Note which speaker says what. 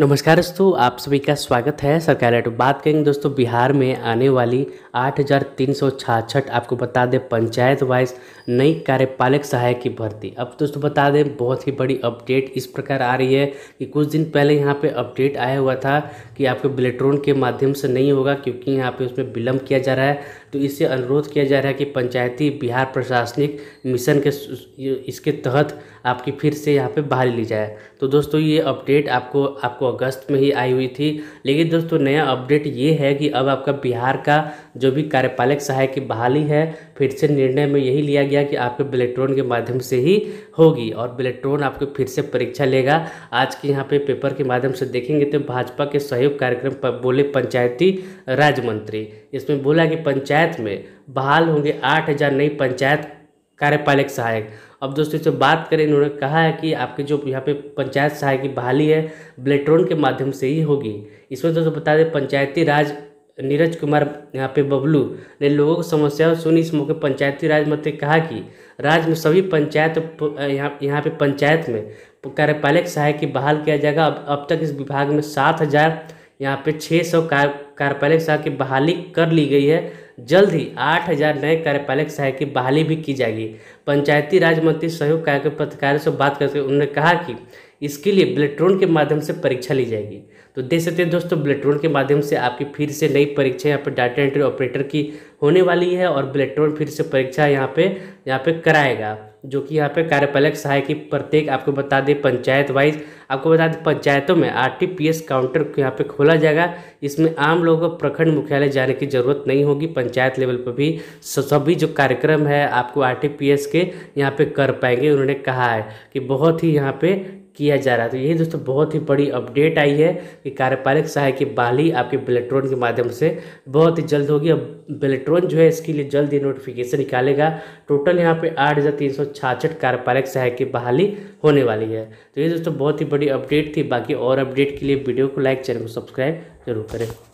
Speaker 1: नमस्कार दोस्तों आप सभी का स्वागत है सरकार तो बात करेंगे दोस्तों बिहार में आने वाली आठ हज़ार तीन सौ छाछठ आपको बता दें पंचायत वाइज नई कार्यपालक सहायक की भर्ती अब दोस्तों बता दें बहुत ही बड़ी अपडेट इस प्रकार आ रही है कि कुछ दिन पहले यहाँ पे अपडेट आया हुआ था कि आपको बिलेट्रॉन के माध्यम से नहीं होगा क्योंकि यहाँ पर उसमें विलम्ब किया जा रहा है तो इससे अनुरोध किया जा रहा है कि पंचायती बिहार प्रशासनिक मिशन के इसके तहत आपकी फिर से यहाँ पर बहाली ली जाए तो दोस्तों ये अपडेट आपको आपको आपको अगस्त में ही आई हुई थी लेकिन दोस्तों नया अपडेट ये है कि अब आपका बिहार का जो भी कार्यपालक सहायक की बहाली है फिर से निर्णय में यही लिया गया कि आपके बिलेट्रॉन के माध्यम से ही होगी और बिलेट्रॉन आपके फिर से परीक्षा लेगा आज के यहाँ पे पेपर के माध्यम से देखेंगे तो भाजपा के सहयोग कार्यक्रम पर बोले पंचायती राज मंत्री इसमें बोला कि पंचायत में बहाल होंगे आठ हज़ार नई पंचायत कार्यपालक सहायक अब दोस्तों इससे बात करें इन्होंने कहा है कि आपके जो यहाँ पे पंचायत सहायक की बहाली है ब्लेट्रॉन के माध्यम से ही होगी इसमें दोस्तों बता दें पंचायती राज नीरज कुमार यहाँ पे बबलू ने लोगों को समस्याओं सुनी इस मौके पंचायती राज मंत्री कहा कि राज्य में सभी पंचायत यहाँ यहाँ पे पंचायत में कार्यपालक सहायक की बहाल किया जाएगा अब अब तक इस विभाग में सात हज़ार यहाँ पे छः सौ कार्यपालक सहायक की बहाली कर ली गई है जल्द ही आठ हजार नए कार्यपालक सहायक की बहाली भी की जाएगी पंचायती राज मंत्री सहयोग कार्यक्रम पत्रकारों से बात करते हुए उन्होंने कहा कि इसके लिए ब्लेट्रोन के माध्यम से परीक्षा ली जाएगी तो देख सकते हैं दोस्तों ब्लेट्रोल के माध्यम से आपकी फिर से नई परीक्षा यहाँ पर डाटा एंट्री ऑपरेटर की होने वाली है और ब्लेट्रोन फिर से परीक्षा यहाँ पे यहाँ पे कराएगा जो कि यहाँ पे कार्यपालक सहायक की प्रत्येक आपको बता दें पंचायत वाइज आपको बता दें पंचायतों में आरटीपीएस काउंटर यहाँ पे खोला जाएगा इसमें आम लोगों को प्रखंड मुख्यालय जाने की ज़रूरत नहीं होगी पंचायत लेवल पर भी सभी जो कार्यक्रम है आपको आरटीपीएस के यहाँ पे कर पाएंगे उन्होंने कहा है कि बहुत ही यहाँ पे किया जा रहा है तो यही दोस्तों बहुत ही बड़ी अपडेट आई है कि कार्यपालिक सहायक की बहाली आपके बिलेट्रोन के माध्यम से बहुत ही जल्द होगी अब बिलेट्रोन जो है इसके लिए जल्द ही नोटिफिकेशन निकालेगा टोटल यहाँ पे आठ हज़ार तीन सौ छाछठ कार्यपालिक सहायक की बहाली होने वाली है तो ये दोस्तों बहुत ही बड़ी अपडेट थी बाकी और अपडेट के लिए वीडियो को लाइक चैनल को सब्सक्राइब जरूर करें